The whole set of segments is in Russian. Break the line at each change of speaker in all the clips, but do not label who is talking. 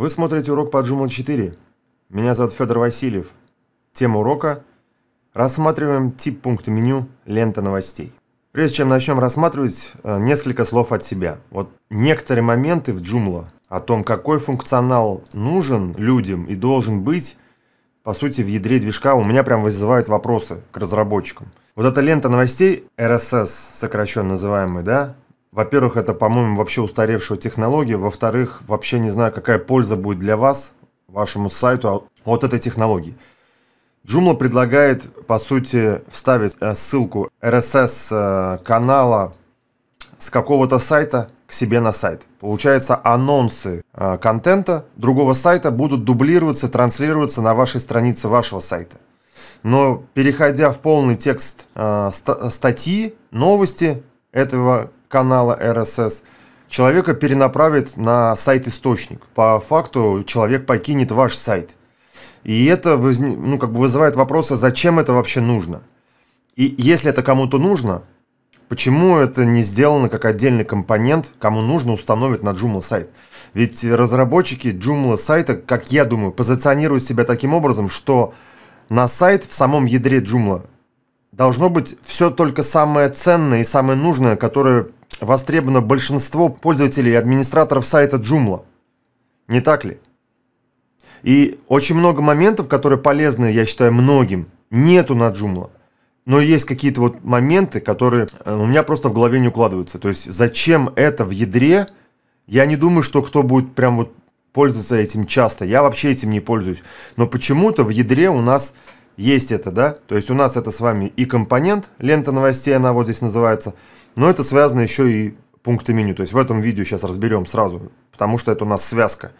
Вы смотрите урок по Джумл 4. Меня зовут Федор Васильев. Тема урока – рассматриваем тип пункта меню «Лента новостей». Прежде чем начнем рассматривать, э, несколько слов от себя. Вот некоторые моменты в Joomla о том, какой функционал нужен людям и должен быть, по сути, в ядре движка у меня прям вызывают вопросы к разработчикам. Вот эта лента новостей, RSS сокращенно называемый, да, во-первых, это, по-моему, вообще устаревшая технология. Во-вторых, вообще не знаю, какая польза будет для вас, вашему сайту а от этой технологии. Joomla предлагает, по сути, вставить э, ссылку RSS э, канала с какого-то сайта к себе на сайт. Получается, анонсы э, контента другого сайта будут дублироваться, транслироваться на вашей странице вашего сайта. Но переходя в полный текст статьи, новости этого канала RSS, человека перенаправит на сайт-источник. По факту человек покинет ваш сайт. И это воз... ну, как бы вызывает вопрос, а зачем это вообще нужно? И если это кому-то нужно, почему это не сделано как отдельный компонент, кому нужно установить на Joomla сайт? Ведь разработчики Joomla сайта, как я думаю, позиционируют себя таким образом, что на сайт в самом ядре Joomla должно быть все только самое ценное и самое нужное, которое востребовано большинство пользователей и администраторов сайта Joomla. Не так ли? И очень много моментов, которые полезны, я считаю, многим, нету на Joomla. Но есть какие-то вот моменты, которые э, у меня просто в голове не укладываются. То есть зачем это в ядре? Я не думаю, что кто будет прям вот пользоваться этим часто. Я вообще этим не пользуюсь. Но почему-то в ядре у нас есть это, да? То есть у нас это с вами и компонент, лента новостей, она вот здесь называется, но это связано еще и пункты меню. То есть в этом видео сейчас разберем сразу, потому что это у нас связка.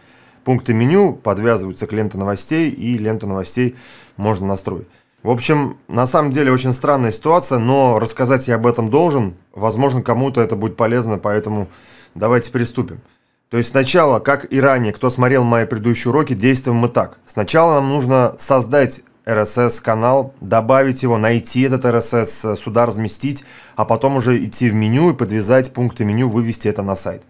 Пункты меню подвязываются к ленте новостей, и ленту новостей можно настроить. В общем, на самом деле очень странная ситуация, но рассказать я об этом должен. Возможно, кому-то это будет полезно, поэтому давайте приступим. То есть сначала, как и ранее, кто смотрел мои предыдущие уроки, действуем мы так. Сначала нам нужно создать RSS-канал, добавить его, найти этот RSS, э, сюда разместить, а потом уже идти в меню и подвязать пункты меню, вывести это на сайт.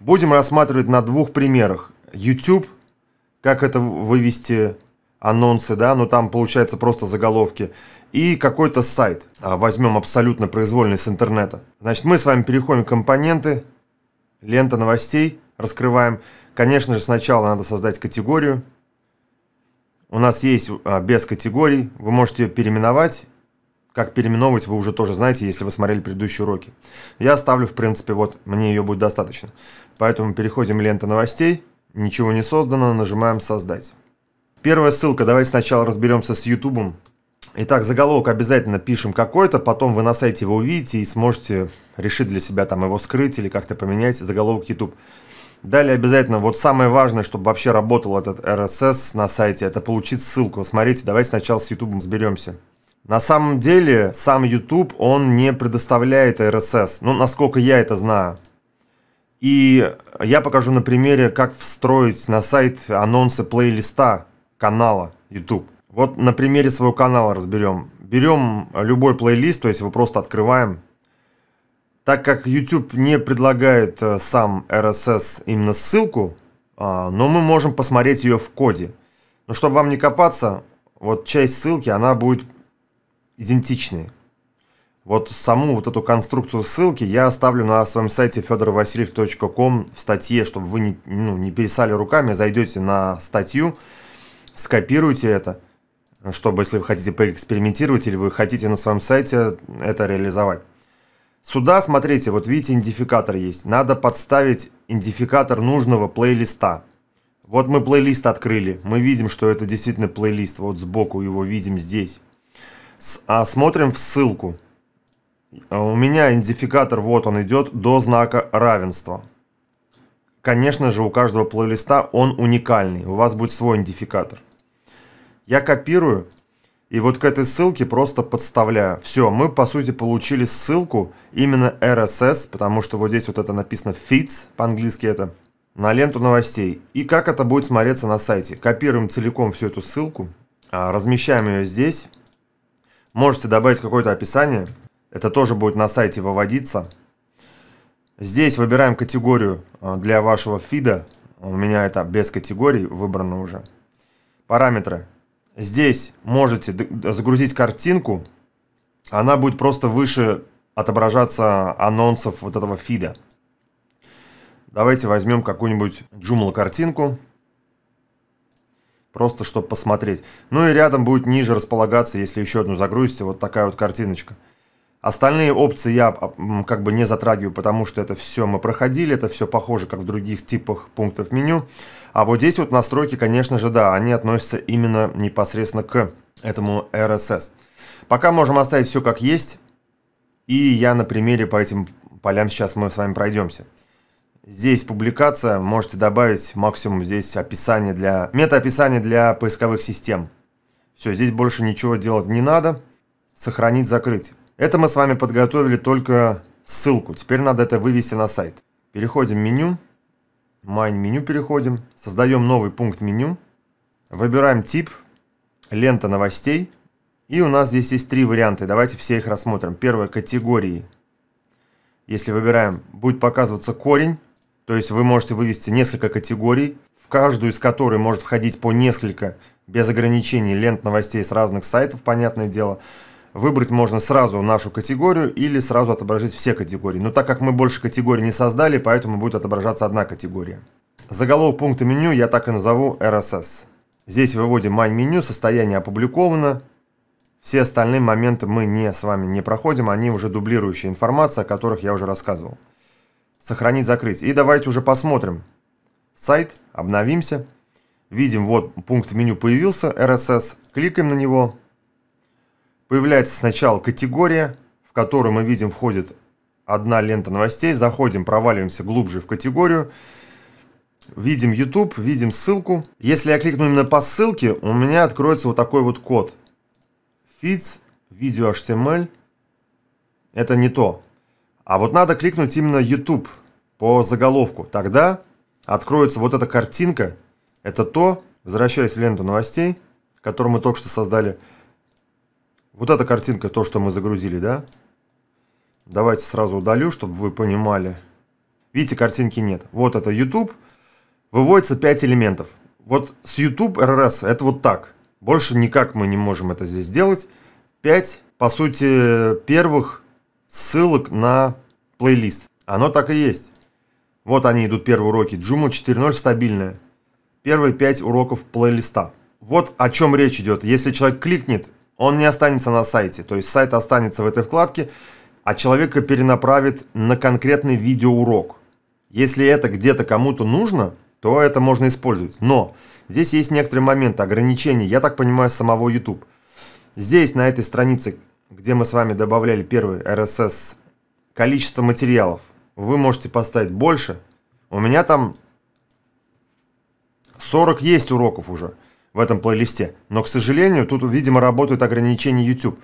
Будем рассматривать на двух примерах. YouTube, как это вывести анонсы, да, но ну, там получается просто заголовки, и какой-то сайт. А, возьмем абсолютно произвольный с интернета. Значит, мы с вами переходим к компоненты, лента новостей, раскрываем. Конечно же, сначала надо создать категорию, у нас есть а, без категорий, вы можете ее переименовать. Как переименовывать, вы уже тоже знаете, если вы смотрели предыдущие уроки. Я оставлю, в принципе, вот, мне ее будет достаточно. Поэтому переходим лента новостей. Ничего не создано, нажимаем «Создать». Первая ссылка, давайте сначала разберемся с YouTube. Итак, заголовок обязательно пишем какой-то, потом вы на сайте его увидите и сможете решить для себя там его скрыть или как-то поменять заголовок YouTube. Далее обязательно, вот самое важное, чтобы вообще работал этот RSS на сайте, это получить ссылку. Смотрите, давайте сначала с YouTube разберемся. На самом деле, сам YouTube, он не предоставляет RSS, ну, насколько я это знаю. И я покажу на примере, как встроить на сайт анонсы плейлиста канала YouTube. Вот на примере своего канала разберем. Берем любой плейлист, то есть его просто открываем, так как YouTube не предлагает э, сам RSS именно ссылку, а, но мы можем посмотреть ее в коде. Но чтобы вам не копаться, вот часть ссылки, она будет идентичной. Вот саму вот эту конструкцию ссылки я оставлю на своем сайте fedorovasильев.com в статье, чтобы вы не, ну, не пересали руками, а зайдете на статью, скопируйте это, чтобы если вы хотите поэкспериментировать или вы хотите на своем сайте это реализовать. Сюда, смотрите, вот видите, идентификатор есть. Надо подставить идентификатор нужного плейлиста. Вот мы плейлист открыли. Мы видим, что это действительно плейлист. Вот сбоку его видим здесь. С, а смотрим в ссылку. А, у меня идентификатор, вот он идет, до знака равенства. Конечно же, у каждого плейлиста он уникальный. У вас будет свой идентификатор. Я копирую и вот к этой ссылке просто подставляю. Все, мы по сути получили ссылку именно RSS, потому что вот здесь вот это написано feeds, по-английски это, на ленту новостей. И как это будет смотреться на сайте. Копируем целиком всю эту ссылку, а, размещаем ее здесь. Можете добавить какое-то описание. Это тоже будет на сайте выводиться. Здесь выбираем категорию а, для вашего фида. У меня это без категорий выбрано уже. Параметры здесь можете загрузить картинку, она будет просто выше отображаться анонсов вот этого фида. Давайте возьмем какую-нибудь Joomla картинку, просто чтобы посмотреть. Ну и рядом будет ниже располагаться, если еще одну загрузите, вот такая вот картиночка – Остальные опции я а, как бы не затрагиваю, потому что это все мы проходили, это все похоже, как в других типах пунктов меню. А вот здесь вот настройки, конечно же, да, они относятся именно непосредственно к этому RSS. Пока можем оставить все как есть. И я на примере по этим полям сейчас мы с вами пройдемся. Здесь публикация, можете добавить максимум здесь описание для, метаописание для поисковых систем. Все, здесь больше ничего делать не надо. Сохранить, закрыть. Это мы с вами подготовили только ссылку. Теперь надо это вывести на сайт. Переходим в меню. Майн меню переходим. Создаем новый пункт меню. Выбираем тип. Лента новостей. И у нас здесь есть три варианта. Давайте все их рассмотрим. Первая категории. Если выбираем, будет показываться корень. То есть вы можете вывести несколько категорий, в каждую из которых может входить по несколько, без ограничений, лент новостей с разных сайтов, понятное дело – Выбрать можно сразу нашу категорию или сразу отобразить все категории. Но так как мы больше категорий не создали, поэтому будет отображаться одна категория. Заголовок пункта меню я так и назову RSS. Здесь выводим майн меню, состояние опубликовано. Все остальные моменты мы не с вами не проходим, они уже дублирующая информация, о которых я уже рассказывал. Сохранить, закрыть. И давайте уже посмотрим сайт, обновимся. Видим, вот пункт меню появился, RSS, кликаем на него, Появляется сначала категория, в которую мы видим входит одна лента новостей. Заходим, проваливаемся глубже в категорию. Видим YouTube, видим ссылку. Если я кликну именно по ссылке, у меня откроется вот такой вот код. Feeds, видео HTML. Это не то. А вот надо кликнуть именно YouTube по заголовку. Тогда откроется вот эта картинка. Это то, возвращаясь в ленту новостей, которую мы только что создали, вот эта картинка, то, что мы загрузили, да? Давайте сразу удалю, чтобы вы понимали. Видите, картинки нет. Вот это YouTube. Выводится 5 элементов. Вот с YouTube RRS это вот так. Больше никак мы не можем это здесь сделать. 5, по сути, первых ссылок на плейлист. Оно так и есть. Вот они идут первые уроки. Joomla 4.0 стабильная. Первые 5 уроков плейлиста. Вот о чем речь идет. Если человек кликнет он не останется на сайте. То есть сайт останется в этой вкладке, а человека перенаправит на конкретный видеоурок. Если это где-то кому-то нужно, то это можно использовать. Но здесь есть некоторые моменты ограничений, я так понимаю, самого YouTube. Здесь, на этой странице, где мы с вами добавляли первый RSS, количество материалов вы можете поставить больше. У меня там 40 есть уроков уже в этом плейлисте. Но, к сожалению, тут, видимо, работают ограничения YouTube.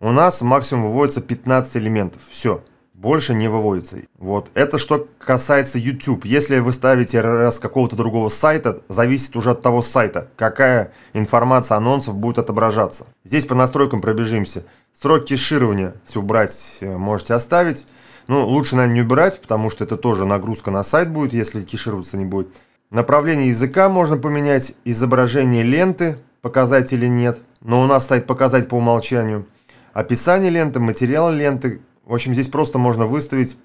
У нас максимум выводится 15 элементов. Все. Больше не выводится. Вот. Это что касается YouTube. Если вы ставите RRS какого-то другого сайта, зависит уже от того сайта, какая информация анонсов будет отображаться. Здесь по настройкам пробежимся. Срок кеширования, если убрать, э, можете оставить. Ну, лучше, наверное, не убирать, потому что это тоже нагрузка на сайт будет, если кешироваться не будет. Направление языка можно поменять, изображение ленты, показать или нет, но у нас стоит показать по умолчанию. Описание ленты, материал ленты. В общем, здесь просто можно выставить,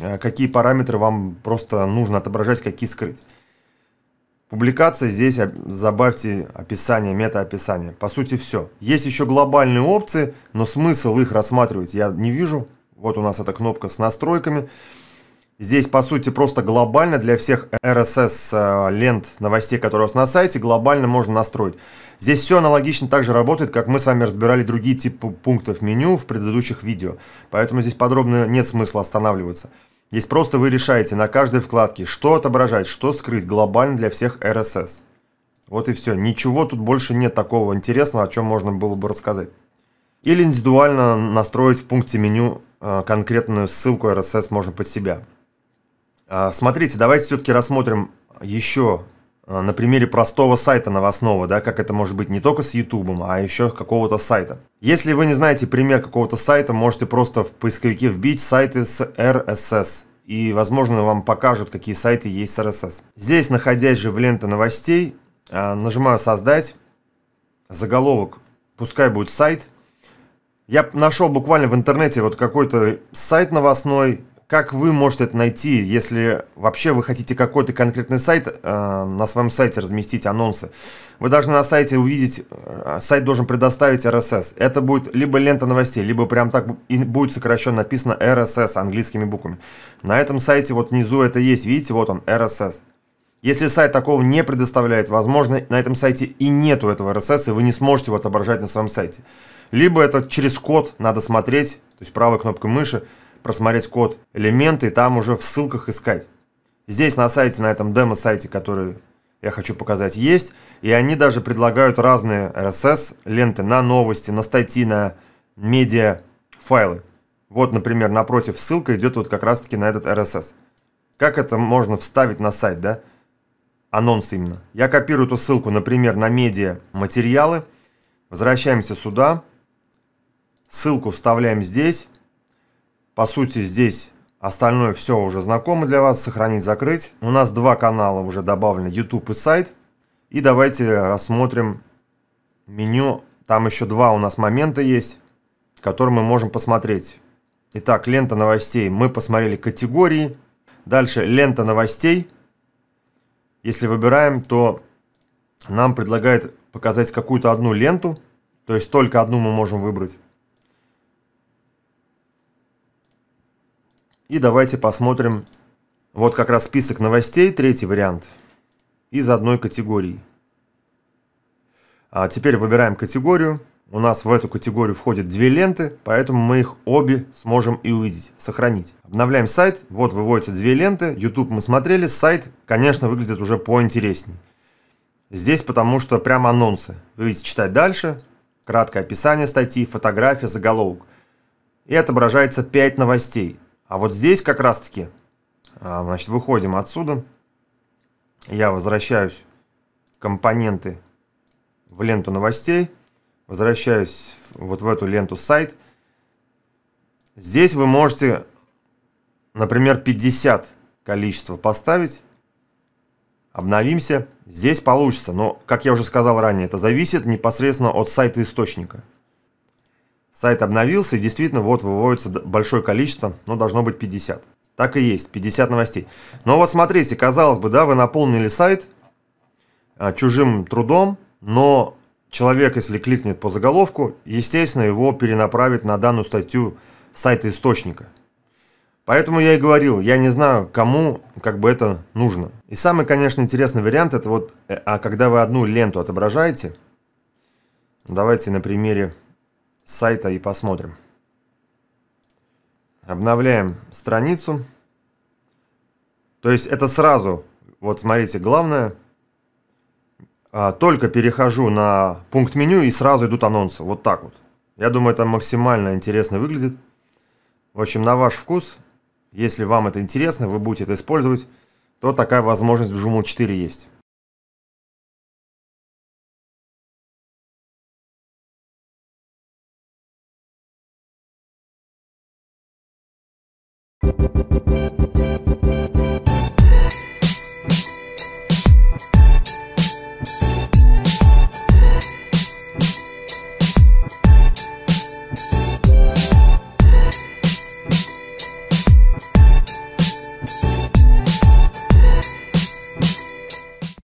э, какие параметры вам просто нужно отображать, какие скрыть. Публикация здесь забавьте описание, метаописание. По сути все. Есть еще глобальные опции, но смысл их рассматривать я не вижу. Вот у нас эта кнопка с настройками. Здесь, по сути, просто глобально для всех RSS-лент э, новостей, которые у вас на сайте, глобально можно настроить. Здесь все аналогично также работает, как мы с вами разбирали другие типы пунктов меню в предыдущих видео. Поэтому здесь подробно нет смысла останавливаться. Здесь просто вы решаете на каждой вкладке, что отображать, что скрыть глобально для всех RSS. Вот и все. Ничего тут больше нет такого интересного, о чем можно было бы рассказать. Или индивидуально настроить в пункте меню э, конкретную ссылку RSS можно под себя. А, смотрите, давайте все-таки рассмотрим еще а, на примере простого сайта новостного, да, как это может быть не только с YouTube, а еще какого-то сайта. Если вы не знаете пример какого-то сайта, можете просто в поисковике вбить сайты с RSS, и, возможно, вам покажут, какие сайты есть с RSS. Здесь, находясь же в ленте новостей, а, нажимаю «Создать», заголовок «Пускай будет сайт». Я нашел буквально в интернете вот какой-то сайт новостной, как вы можете это найти, если вообще вы хотите какой-то конкретный сайт, э, на своем сайте разместить анонсы? Вы должны на сайте увидеть, э, сайт должен предоставить RSS. Это будет либо лента новостей, либо прям так и будет сокращенно написано RSS английскими буквами. На этом сайте вот внизу это есть, видите, вот он, RSS. Если сайт такого не предоставляет, возможно, на этом сайте и нету этого RSS, и вы не сможете его отображать на своем сайте. Либо это через код надо смотреть, то есть правой кнопкой мыши, просмотреть код, элементы, и там уже в ссылках искать. Здесь на сайте, на этом демо-сайте, который я хочу показать, есть. И они даже предлагают разные RSS-ленты на новости, на статьи, на медиа файлы. Вот, например, напротив ссылка идет вот как раз-таки на этот RSS. Как это можно вставить на сайт, да? Анонс именно. Я копирую эту ссылку, например, на медиа материалы. Возвращаемся сюда. Ссылку вставляем здесь. По сути, здесь остальное все уже знакомо для вас. Сохранить, закрыть. У нас два канала уже добавлены, YouTube и сайт. И давайте рассмотрим меню. Там еще два у нас момента есть, которые мы можем посмотреть. Итак, лента новостей. Мы посмотрели категории. Дальше лента новостей. Если выбираем, то нам предлагает показать какую-то одну ленту. То есть только одну мы можем выбрать. И давайте посмотрим, вот как раз список новостей, третий вариант, из одной категории. А теперь выбираем категорию. У нас в эту категорию входят две ленты, поэтому мы их обе сможем и увидеть, сохранить. Обновляем сайт, вот выводятся две ленты, YouTube мы смотрели, сайт, конечно, выглядит уже поинтереснее. Здесь потому что прям анонсы. Вы видите, читать дальше, краткое описание статьи, фотография, заголовок. И отображается 5 новостей. А вот здесь как раз-таки, а, значит, выходим отсюда. Я возвращаюсь компоненты в ленту новостей. Возвращаюсь вот в эту ленту сайт. Здесь вы можете, например, 50 количество поставить. Обновимся. Здесь получится. Но, как я уже сказал ранее, это зависит непосредственно от сайта источника. Сайт обновился и действительно вот выводится большое количество, ну должно быть 50. Так и есть, 50 новостей. Но вот смотрите, казалось бы, да, вы наполнили сайт а, чужим трудом, но человек, если кликнет по заголовку, естественно, его перенаправит на данную статью сайта источника. Поэтому я и говорил, я не знаю, кому как бы это нужно. И самый, конечно, интересный вариант, это вот, э, а когда вы одну ленту отображаете, давайте на примере сайта и посмотрим. Обновляем страницу. То есть это сразу, вот смотрите, главное, а, только перехожу на пункт меню и сразу идут анонсы. Вот так вот. Я думаю, это максимально интересно выглядит. В общем, на ваш вкус, если вам это интересно, вы будете это использовать, то такая возможность в Joomla 4 есть.